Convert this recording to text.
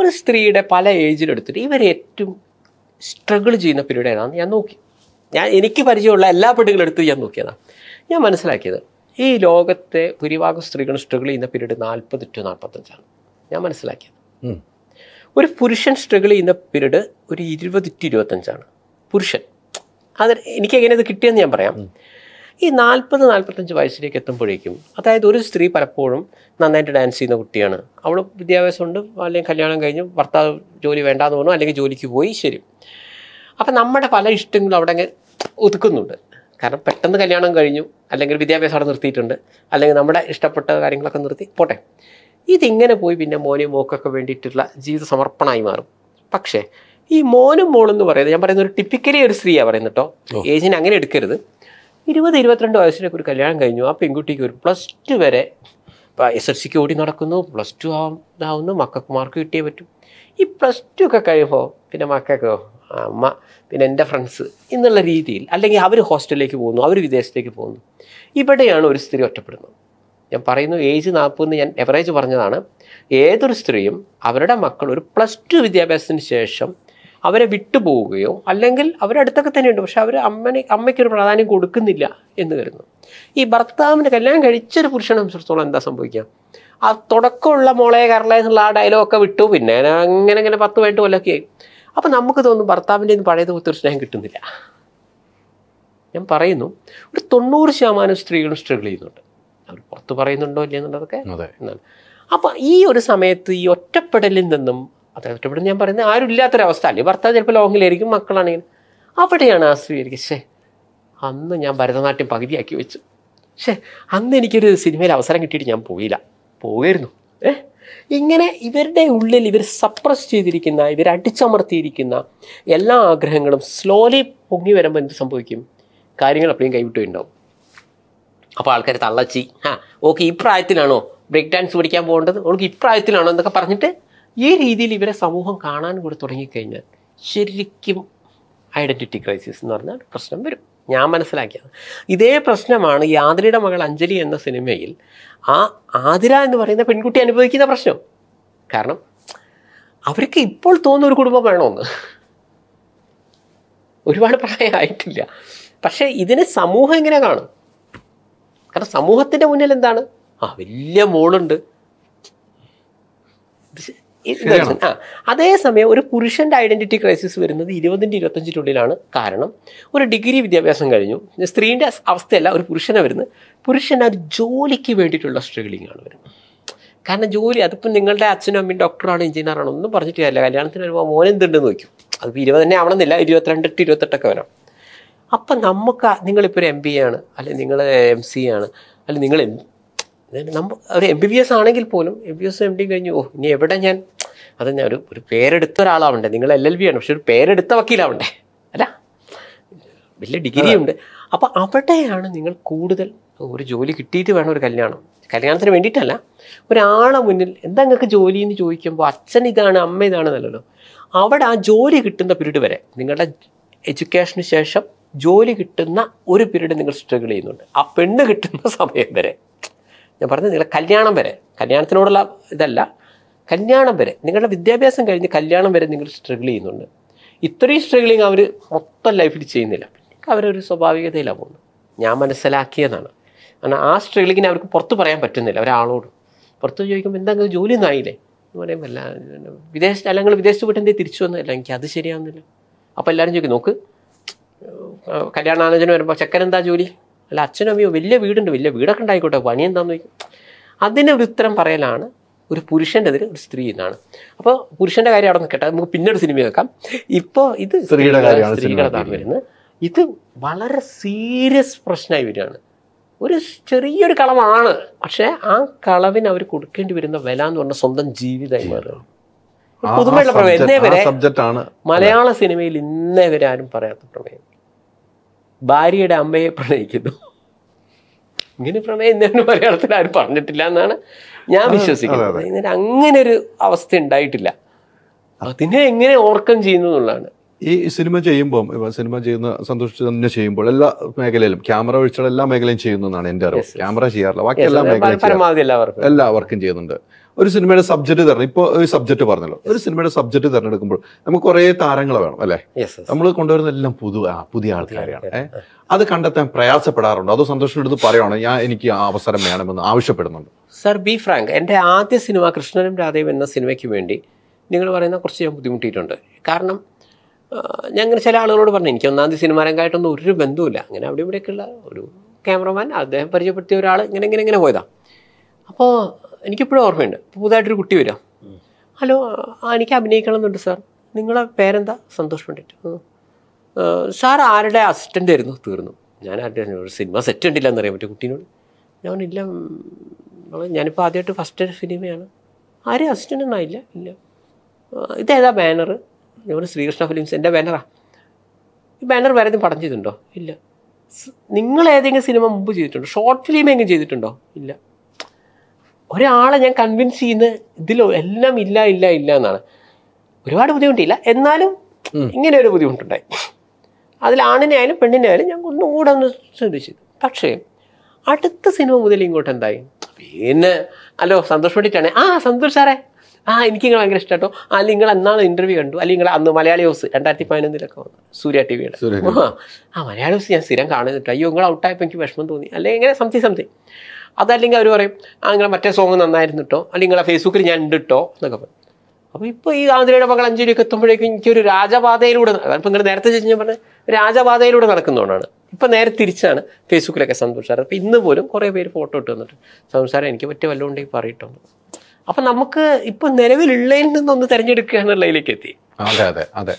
ഒരു സ്ത്രീയുടെ പല ഏജിലെടുത്തിട്ട് ഇവർ ഏറ്റവും സ്ട്രഗിൾ ചെയ്യുന്ന പീരീഡ് ഏതാണെന്ന് ഞാൻ നോക്കി ഞാൻ എനിക്ക് പരിചയമുള്ള എല്ലാ പെണ്ണുകളും എടുത്ത് ഞാൻ നോക്കിയതാണ് ഞാൻ മനസ്സിലാക്കിയത് ഈ ലോകത്തെ ഭൂരിഭാഗം സ്ത്രീകൾ സ്ട്രഗിൾ ചെയ്യുന്ന പീരീഡ് നാൽപ്പത് ടു നാൽപ്പത്തഞ്ചാണ് ഞാൻ മനസ്സിലാക്കിയത് ഒരു പുരുഷൻ സ്ട്രഗിൾ ചെയ്യുന്ന പീരീഡ് ഒരു ഇരുപത് ടു ഇരുപത്തഞ്ചാണ് പുരുഷൻ അത് എനിക്ക് എങ്ങനെ അത് കിട്ടിയെന്ന് ഞാൻ പറയാം ഈ നാൽപ്പത് നാൽപ്പത്തഞ്ച് വയസ്സിലേക്ക് എത്തുമ്പോഴേക്കും അതായത് ഒരു സ്ത്രീ പലപ്പോഴും നന്നായിട്ട് ഡാൻസ് ചെയ്യുന്ന കുട്ടിയാണ് അവൾ വിദ്യാഭ്യാസമുണ്ട് അല്ലെങ്കിൽ കല്യാണം കഴിഞ്ഞ് ഭർത്താവ് ജോലി വേണ്ടാന്ന് പറഞ്ഞു അല്ലെങ്കിൽ ജോലിക്ക് പോയി ശരി അപ്പം നമ്മുടെ പല ഇഷ്ടങ്ങളും അവിടെ ഒതുക്കുന്നുണ്ട് കാരണം പെട്ടെന്ന് കല്യാണം കഴിഞ്ഞു അല്ലെങ്കിൽ വിദ്യാഭ്യാസം അവിടെ നിർത്തിയിട്ടുണ്ട് അല്ലെങ്കിൽ നമ്മുടെ ഇഷ്ടപ്പെട്ട കാര്യങ്ങളൊക്കെ നിർത്തി പോട്ടെ ഇതിങ്ങനെ പോയി പിന്നെ മോനും മോക്കൊക്കെ വേണ്ടിയിട്ടുള്ള ജീവിത സമർപ്പണമായി മാറും പക്ഷേ ഈ മോനും മോളെന്ന് പറയുന്നത് ഞാൻ പറയുന്ന ഒരു ടിപ്പിക്കലി ഒരു സ്ത്രീയാണ് പറയുന്നത് കേട്ടോ ഏജിനെ അങ്ങനെ എടുക്കരുത് ഇരുപത് ഇരുപത്തിരണ്ട് വയസ്സിലേക്ക് ഒരു കല്യാണം കഴിഞ്ഞു ആ പെൺകുട്ടിക്ക് ഒരു പ്ലസ് ടു വരെ എസ് എസ് സിക്ക് ഓടി നടക്കുന്നു പ്ലസ് ടു ആവുന്നു മക്കൾക്ക് മാർക്ക് കിട്ടിയേ പറ്റും ഈ പ്ലസ് ടു ഒക്കെ കഴിയുമ്പോൾ പിന്നെ മക്കൾക്കോ അമ്മ പിന്നെ എൻ്റെ ഫ്രണ്ട്സ് എന്നുള്ള രീതിയിൽ അല്ലെങ്കിൽ അവർ ഹോസ്റ്റലിലേക്ക് പോകുന്നു അവർ വിദേശത്തേക്ക് പോകുന്നു ഇവിടെയാണ് ഒരു സ്ത്രീ ഒറ്റപ്പെടുന്നത് ഞാൻ പറയുന്നു ഏജ് നാൽപ്പതെന്ന് ഞാൻ എവറേജ് പറഞ്ഞതാണ് ഏതൊരു സ്ത്രീയും അവരുടെ മക്കൾ ഒരു പ്ലസ് ടു വിദ്യാഭ്യാസത്തിന് ശേഷം അവരെ വിട്ടുപോവുകയോ അല്ലെങ്കിൽ അവരടുത്തൊക്കെ തന്നെയുണ്ട് പക്ഷെ അവർ അമ്മനെ അമ്മയ്ക്കൊരു പ്രാധാന്യം കൊടുക്കുന്നില്ല എന്ന് കരുതുന്നു ഈ ഭർത്താവിന് കല്യാണം കഴിച്ചൊരു പുരുഷനെ സംബന്ധിച്ചോളം എന്താ സംഭവിക്കാം ആ തുടക്കമുള്ള മോളെ കരളെ എന്നുള്ള ആ ഡയലോഗൊക്കെ വിട്ടു പിന്നെ അങ്ങനെ അങ്ങനെ പത്ത് പതിനെട്ട് കൊല്ലൊക്കെ ആയി അപ്പം നമുക്ക് തോന്നും ഭർത്താവിൻ്റെ ഒന്നും പഴയത് ഒരു സ്നേഹം കിട്ടുന്നില്ല ഞാൻ പറയുന്നു ഒരു തൊണ്ണൂറ് ശതമാനം സ്ത്രീകളും സ്ട്രഗിൾ ചെയ്യുന്നുണ്ട് അവർ പുറത്ത് പറയുന്നുണ്ടോ ഇല്ലയെന്നുള്ളതൊക്കെ എന്നാണ് അപ്പം ഈ ഒരു സമയത്ത് ഈ ഒറ്റപ്പെടലിൽ നിന്നും അത് ഒറ്റപ്പെടും ഞാൻ പറയുന്നത് ആരും ഇല്ലാത്തൊരവസ്ഥ അല്ലേ ഭർത്താവ് ചിലപ്പോൾ ലോങ്ങിലായിരിക്കും മക്കളാണെങ്കിൽ അവിടെയാണ് ആ ഷേ അന്ന് ഞാൻ ഭരതനാട്യം പകുതിയാക്കി വെച്ചു ഷേ അന്ന് എനിക്കൊരു സിനിമയിൽ അവസരം കിട്ടിയിട്ട് ഞാൻ പോയില്ല പോകായിരുന്നു ഏ ഇങ്ങനെ ഇവരുടെ ഉള്ളിൽ ഇവർ സപ്രസ് ചെയ്തിരിക്കുന്ന ഇവർ അടിച്ചമർത്തിയിരിക്കുന്ന എല്ലാ ആഗ്രഹങ്ങളും സ്ലോലി പൊങ്ങി വരുമ്പോൾ എന്ത് സംഭവിക്കും കാര്യങ്ങൾ അപ്പോഴും കൈവിട്ടുണ്ടാവും അപ്പോൾ ആൾക്കാർ തള്ളച്ചി ആ ഓക്കെ ഈ പ്രായത്തിലാണോ ബ്രേക്ക് ഡാൻസ് പഠിക്കാൻ പോകേണ്ടത് ഓൾക്ക് ഇപ്രായത്തിലാണോ എന്നൊക്കെ പറഞ്ഞിട്ട് ഈ രീതിയിൽ ഇവരെ സമൂഹം കാണാൻ കൂടി തുടങ്ങിക്കഴിഞ്ഞാൽ ശരിക്കും ഐഡൻറ്റിറ്റി ക്രൈസിസ് എന്ന് പറഞ്ഞാൽ പ്രശ്നം വരും ഞാൻ മനസ്സിലാക്കിയത് ഇതേ പ്രശ്നമാണ് ഈ ആതിരയുടെ മകൾ അഞ്ജലി എന്ന സിനിമയിൽ ആ ആതിര എന്ന് പറയുന്ന പെൺകുട്ടി അനുഭവിക്കുന്ന പ്രശ്നം കാരണം അവർക്ക് ഇപ്പോൾ തോന്നുന്ന ഒരു കുടുംബം വേണമെന്ന് ഒരുപാട് പ്രായമായിട്ടില്ല പക്ഷേ ഇതിനെ സമൂഹം എങ്ങനെ കാണും കാരണം സമൂഹത്തിൻ്റെ മുന്നിൽ എന്താണ് ആ വലിയ മോളുണ്ട് ആ അതേസമയം ഒരു പുരുഷന്റെ ഐഡന്റിറ്റി ക്രൈസിസ് വരുന്നത് ഇരുപതിൻ്റെ ഇരുപത്തഞ്ചിൻ്റെ ഉള്ളിലാണ് കാരണം ഒരു ഡിഗ്രി വിദ്യാഭ്യാസം കഴിഞ്ഞു സ്ത്രീൻ്റെ അവസ്ഥയല്ല ഒരു പുരുഷനെ വരുന്നത് പുരുഷൻ അത് ജോലിക്ക് വേണ്ടിയിട്ടുള്ള സ്ട്രഗിളിംഗ് ആണ് വരുന്നത് കാരണം ജോലി അതിപ്പോൾ നിങ്ങളുടെ അച്ഛനും അമ്മയും ഡോക്ടറാണോ എഞ്ചിനീയറാണോ ഒന്നും പറഞ്ഞിട്ട് കാര്യമില്ല കല്യാണത്തിന് വരുമ്പോൾ മോൻ എന്തുണ്ടെന്ന് നോക്കും അതിപ്പോൾ ഇരുപത് തന്നെ ആവണമെന്നില്ല ഇരുപത്തിരണ്ട് ടു ഇരുപത്തെട്ടൊക്കെ വരാം അപ്പം നമുക്ക് നിങ്ങളിപ്പോൾ ഒരു എം ബി ആണ് അല്ലെങ്കിൽ നിങ്ങൾ എം സി ആണ് അല്ലെങ്കിൽ നിങ്ങൾ നമ്മൾ ഒരു എം ബി ബി എസ് ആണെങ്കിൽ പോലും M B S M D കഴിഞ്ഞു ഓ ഇനി എവിടെ ഞാൻ അത് ഞാൻ ഒരു ഒരു പേരെടുത്ത ഒരാളാവണ്ടേ നിങ്ങൾ എൽ എൽ ബി ആണ് പക്ഷെ ഒരു പേരെടുത്ത വക്കീലാവണ്ടേ അല്ല വലിയ ഡിഗ്രിയുണ്ട് അപ്പോൾ അവിടെയാണ് നിങ്ങൾ കൂടുതൽ ഒരു ജോലി കിട്ടിയിട്ട് വേണം ഒരു കല്യാണം കല്യാണത്തിന് വേണ്ടിയിട്ടല്ല ഒരാളെ മുന്നിൽ എന്താ നിങ്ങൾക്ക് ജോലി എന്ന് ചോദിക്കുമ്പോൾ അച്ഛൻ ഇതാണ് അമ്മ ഇതാണ് ഇതാണെന്നല്ലല്ലോ അവിടെ ആ ജോലി കിട്ടുന്ന പീരീഡ് വരെ നിങ്ങളുടെ എഡ്യൂക്കേഷന് ശേഷം ജോലി കിട്ടുന്ന ഒരു പീരീഡ് നിങ്ങൾ സ്ട്രഗിൾ ചെയ്യുന്നുണ്ട് ആ പെണ്ണ് കിട്ടുന്ന സമയം വരെ ഞാൻ പറഞ്ഞത് നിങ്ങളുടെ കല്യാണം വരെ കല്യാണത്തിനോടുള്ള ഇതല്ല കല്യാണം വരെ നിങ്ങളുടെ വിദ്യാഭ്യാസം കഴിഞ്ഞ് കല്യാണം വരെ നിങ്ങൾ സ്ട്രഗിൾ ചെയ്യുന്നുണ്ട് ഇത്രയും സ്ട്രഗിളിങ് അവർ മൊത്തം ലൈഫിൽ ചെയ്യുന്നില്ല അവരൊരു സ്വാഭാവികതയിലാണ് പോകുന്നത് ഞാൻ മനസ്സിലാക്കിയതാണ് കാരണം ആ സ്ട്രഗിളിങ്ങിനെ അവർക്ക് പുറത്ത് പറയാൻ പറ്റുന്നില്ല ഒരാളോട് പുറത്ത് ചോദിക്കുമ്പോൾ എന്താ ജോലി ഒന്നും ആയില്ലേ എന്ന് പറയുമ്പോൾ എല്ലാ വിദേശ അല്ലെങ്കിൽ വിദേശത്ത് പോയിട്ട് എന്തേ തിരിച്ചു വന്നില്ല എനിക്ക് അത് ശരിയാവുന്നില്ല അപ്പോൾ എല്ലാവരും ചോദിക്കും നോക്ക് കല്യാണാലോചന വരുമ്പോൾ ചെക്കൻ എന്താ ജോലി അല്ല അച്ഛനും വലിയ വീടുണ്ട് വലിയ വീടൊക്കെ ഉണ്ടായിക്കോട്ടെ പണി എന്താന്ന് ചോദിക്കും ഒരു ഉത്തരം പറയലാണ് ഒരു പുരുഷൻ്റെ എതിരെ ഒരു സ്ത്രീ എന്നാണ് അപ്പോൾ പുരുഷൻ്റെ കാര്യം അവിടെ നിൽക്കട്ടെ നമുക്ക് പിന്നീട് സിനിമ വെക്കാം ഇപ്പോൾ ഇത് സ്ത്രീയുടെ കാര്യമാണ് വരുന്നത് ഇത് വളരെ സീരിയസ് പ്രശ്നമായി വരികയാണ് ഒരു ചെറിയൊരു കളവാണ് പക്ഷേ ആ കളവിന് അവർ കൊടുക്കേണ്ടി വരുന്ന വില എന്ന് പറഞ്ഞ സ്വന്തം ജീവിതമായി മാറുകയാണ് പുതുമയുള്ള പ്രമേയം ഇന്നേ വരെ മലയാള സിനിമയിൽ ഇന്നേ വരെ ആരും പറയാത്ത പ്രമേയം ഭാര്യയുടെ അമ്മയെ പ്രണയിക്കുന്നു ഇങ്ങനെ പ്രണയം എന്നാണ് മലയാളത്തിൽ ആരും പറഞ്ഞിട്ടില്ല എന്നാണ് ഞാൻ വിശ്വസിക്കുന്നത് അങ്ങനെ ഒരു അവസ്ഥ ഉണ്ടായിട്ടില്ല അതിനെ എങ്ങനെ ഓർക്കം ചെയ്യുന്നു എന്നുള്ളതാണ് ഈ സിനിമ ചെയ്യുമ്പോൾ സിനിമ ചെയ്യുന്ന സന്തോഷിച്ച് തന്നെ ചെയ്യുമ്പോൾ എല്ലാ മേഖലയിലും ക്യാമറ ഒഴിച്ചുള്ള എല്ലാ മേഖലയും ചെയ്യുന്നു എന്നാണ് എൻ്റെ അറിവ് ക്യാമറ ചെയ്യാറില്ല ബാക്കി എല്ലാ മേഖലയും എല്ലാ വർക്കും ചെയ്യുന്നുണ്ട് ഒരു സിനിമയുടെ സബ്ജക്ട് തരണം ഇപ്പൊ ഒരു സബ്ജക്ട് പറഞ്ഞല്ലോ ഒരു സിനിമയുടെ സബ്ജക്ട് തെരഞ്ഞെടുക്കുമ്പോൾ നമുക്ക് കുറേ താരങ്ങളെ വേണം അല്ലേ നമ്മൾ കൊണ്ടുവരുന്ന എല്ലാം പുതു പുതിയ ആൾക്കാരെയാണ് അത് കണ്ടെത്താൻ പ്രയാസപ്പെടാറുണ്ടോ അതോ സന്തോഷം എടുത്ത് പറയുവാണ് ഞാൻ എനിക്ക് അവസരം വേണമെന്ന് ആവശ്യപ്പെടുന്നുണ്ട് സർ ബി ഫ്രാങ്ക് എൻ്റെ ആദ്യ സിനിമ കൃഷ്ണനും രാധയും എന്ന സിനിമയ്ക്ക് വേണ്ടി നിങ്ങൾ പറയുന്ന കുറച്ച് ഞാൻ ബുദ്ധിമുട്ടിയിട്ടുണ്ട് കാരണം ഞാൻ ഇങ്ങനെ ചില ആളുകളോട് പറഞ്ഞു എനിക്ക് ഒന്നാം തീയതി സിനിമ രംഗമായിട്ടൊന്നും ഒരു ബന്ധവുമില്ല അങ്ങനെ അവിടെ ഇവിടെയൊക്കെയുള്ള ഒരു ക്യാമറമാൻ അദ്ദേഹം പരിചയപ്പെടുത്തിയ ഒരാൾ ഇങ്ങനെ ഇങ്ങനെ ഇങ്ങനെ പോയതാണ് അപ്പോൾ എനിക്കിപ്പോഴും ഓർമ്മയുണ്ട് പുതുതായിട്ടൊരു കുട്ടി വരാം ഹലോ ആ എനിക്ക് അഭിനയിക്കണം എന്നുണ്ട് സാർ നിങ്ങളെ പേരെന്താ സന്തോഷ് പണ്ഡിറ്റ് സാർ ആരുടെ അസിസ്റ്റൻ്റ് ആയിരുന്നു തീർന്നു ഞാൻ ആരുടെ ഒരു സിനിമ സെറ്റ് ഉണ്ടില്ല എന്നറിയാൻ പറ്റും കുട്ടീനോട് ഞാൻ ഇല്ല ഞാനിപ്പോൾ ആദ്യമായിട്ട് ഫസ്റ്റ് സിനിമയാണ് ആരും അസിസ്റ്റൻ്റ് എന്നാ ഇല്ല ഇല്ല ഇതേതാ ബാനർ ഞാൻ ശ്രീകൃഷ്ണ ഫിലിംസ് എൻ്റെ ബാനറാ ഈ ബാനർ വേറെ ഏതെങ്കിലും പടം ചെയ്തിട്ടുണ്ടോ ഇല്ല നിങ്ങൾ ഏതെങ്കിലും സിനിമ മുമ്പ് ചെയ്തിട്ടുണ്ടോ ഷോർട്ട് ഫിലിം എങ്കിലും ചെയ്തിട്ടുണ്ടോ ഇല്ല ഒരാളെ ഞാൻ കൺവിൻസ് ചെയ്യുന്ന ഇതിൽ എല്ലാം ഇല്ല ഇല്ല ഇല്ല എന്നാണ് ഒരുപാട് ബുദ്ധിമുട്ടില്ല എന്നാലും ഇങ്ങനെ ഒരു ബുദ്ധിമുട്ടുണ്ടായി അതിൽ ആണിനെ ആയാലും പെണ്ണിനെ ആയാലും ഞാൻ ഒന്നുകൂടെ ഒന്ന് ശ്രദ്ധിച്ചു പക്ഷേ അടുത്ത സിനിമ മുതൽ ഇങ്ങോട്ട് എന്തായി പിന്നെ അല്ലോ സന്തോഷ് വേണ്ടിയിട്ടാണ് ആ സന്തോഷ് സാറേ ആ എനിക്ക് നിങ്ങൾ ഭയങ്കര കേട്ടോ അല്ലെങ്കിൽ നിങ്ങൾ എന്നാണ് ഇന്റർവ്യൂ കണ്ടു അല്ലെങ്കിൽ നിങ്ങൾ അന്ന് മലയാളി ഹൗസ് രണ്ടായിരത്തി പതിനൊന്നിലൊക്കെ വന്നു സൂര്യ ടി വിയുടെ ആ മലയാളി ഹൗസ് ഞാൻ സ്ഥിരം കാണുന്നുണ്ട് അയ്യോ നിങ്ങൾ ഔട്ടായപ്പോൾ എനിക്ക് വിഷമം തോന്നി അല്ലെങ്കിൽ ഇങ്ങനെ സംതിങ് സംതിങ് അതല്ലെങ്കിൽ അവർ പറയും ആ നിങ്ങളെ മറ്റേ സോങ് നന്നായിരുന്നു കേട്ടോ അല്ലെങ്കിൽ നിങ്ങളെ ഫേസ്ബുക്കിൽ ഞാൻ ഉണ്ട് കേട്ടോ എന്നൊക്കെ പറയും അപ്പോൾ ഇപ്പോൾ ഈ ആന്ധ്രയുടെ മകൾ രൂപയ്ക്ക് എത്തുമ്പോഴേക്കും എനിക്കൊരു രാജപാതയിലൂടെ അപ്പം നിങ്ങൾ നേരത്തെ ചോദിച്ചു ഞാൻ പറഞ്ഞത് രാജപാതയിലൂടെ നടക്കുന്നതുകൊണ്ടാണ് ഇപ്പം നേരെ തിരിച്ചാണ് ഫേസ്ബുക്കിലൊക്കെ സന്തോഷം അപ്പം ഇന്ന് പോലും കുറേ പേര് ഫോട്ടോ ഇട്ട് വന്നിട്ട് സംസാരം എനിക്ക് പറ്റിയ ഉണ്ടെങ്കിൽ പറയിട്ടുണ്ട് അപ്പം നമുക്ക് ഇപ്പം നിലവിലുള്ളതിൽ നിന്നൊന്ന് തിരഞ്ഞെടുക്കുക എന്നുള്ളതിലേക്ക് എത്തി അതെ അതെ അതെ